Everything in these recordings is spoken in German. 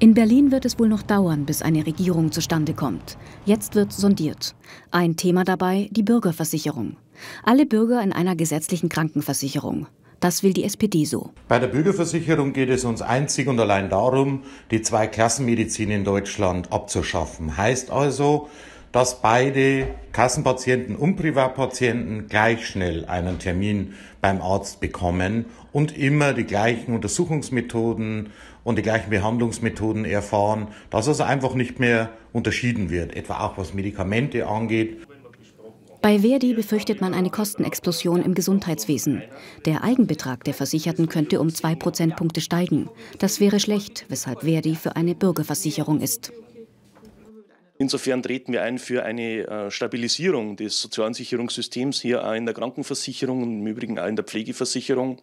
In Berlin wird es wohl noch dauern, bis eine Regierung zustande kommt. Jetzt wird sondiert. Ein Thema dabei die Bürgerversicherung. Alle Bürger in einer gesetzlichen Krankenversicherung. Das will die SPD so. Bei der Bürgerversicherung geht es uns einzig und allein darum, die Zweiklassenmedizin in Deutschland abzuschaffen. Heißt also, dass beide Kassenpatienten und Privatpatienten gleich schnell einen Termin beim Arzt bekommen und immer die gleichen Untersuchungsmethoden und die gleichen Behandlungsmethoden erfahren, dass es also einfach nicht mehr unterschieden wird, etwa auch was Medikamente angeht. Bei Verdi befürchtet man eine Kostenexplosion im Gesundheitswesen. Der Eigenbetrag der Versicherten könnte um zwei Prozentpunkte steigen. Das wäre schlecht, weshalb Verdi für eine Bürgerversicherung ist. Insofern treten wir ein für eine äh, Stabilisierung des sozialen hier auch in der Krankenversicherung und im Übrigen auch in der Pflegeversicherung.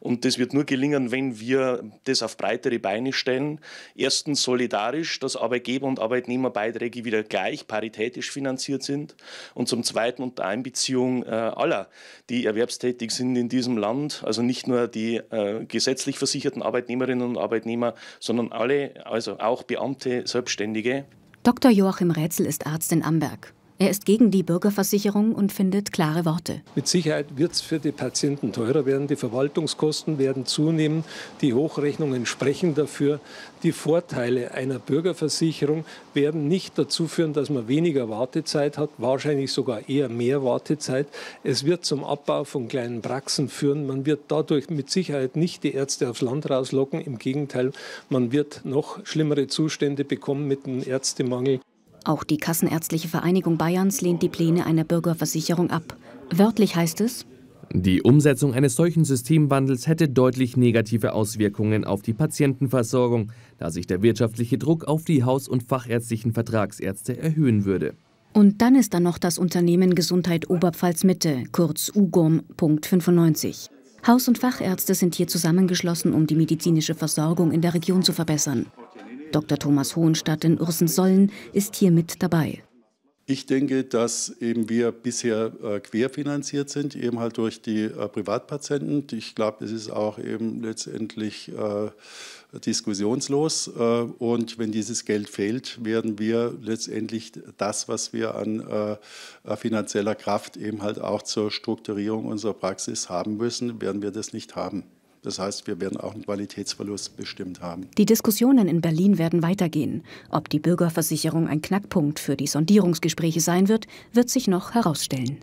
Und das wird nur gelingen, wenn wir das auf breitere Beine stellen. Erstens solidarisch, dass Arbeitgeber und Arbeitnehmerbeiträge wieder gleich paritätisch finanziert sind. Und zum Zweiten unter Einbeziehung äh, aller, die erwerbstätig sind in diesem Land, also nicht nur die äh, gesetzlich versicherten Arbeitnehmerinnen und Arbeitnehmer, sondern alle, also auch Beamte, Selbstständige. Dr. Joachim Rätsel ist Arzt in Amberg. Er ist gegen die Bürgerversicherung und findet klare Worte. Mit Sicherheit wird es für die Patienten teurer werden. Die Verwaltungskosten werden zunehmen. Die Hochrechnungen sprechen dafür. Die Vorteile einer Bürgerversicherung werden nicht dazu führen, dass man weniger Wartezeit hat, wahrscheinlich sogar eher mehr Wartezeit. Es wird zum Abbau von kleinen Praxen führen. Man wird dadurch mit Sicherheit nicht die Ärzte aufs Land rauslocken. Im Gegenteil, man wird noch schlimmere Zustände bekommen mit dem Ärztemangel. Auch die Kassenärztliche Vereinigung Bayerns lehnt die Pläne einer Bürgerversicherung ab. Wörtlich heißt es, die Umsetzung eines solchen Systemwandels hätte deutlich negative Auswirkungen auf die Patientenversorgung, da sich der wirtschaftliche Druck auf die Haus- und fachärztlichen Vertragsärzte erhöhen würde. Und dann ist da noch das Unternehmen Gesundheit Oberpfalz Mitte, kurz UGOM, Haus- und Fachärzte sind hier zusammengeschlossen, um die medizinische Versorgung in der Region zu verbessern. Dr. Thomas Hohenstadt in Ursensollen ist hier mit dabei. Ich denke, dass eben wir bisher äh, querfinanziert sind, eben halt durch die äh, Privatpatienten. Ich glaube, das ist auch eben letztendlich äh, diskussionslos. und wenn dieses Geld fehlt, werden wir letztendlich das, was wir an finanzieller Kraft eben halt auch zur Strukturierung unserer Praxis haben müssen, werden wir das nicht haben. Das heißt, wir werden auch einen Qualitätsverlust bestimmt haben. Die Diskussionen in Berlin werden weitergehen. Ob die Bürgerversicherung ein Knackpunkt für die Sondierungsgespräche sein wird, wird sich noch herausstellen.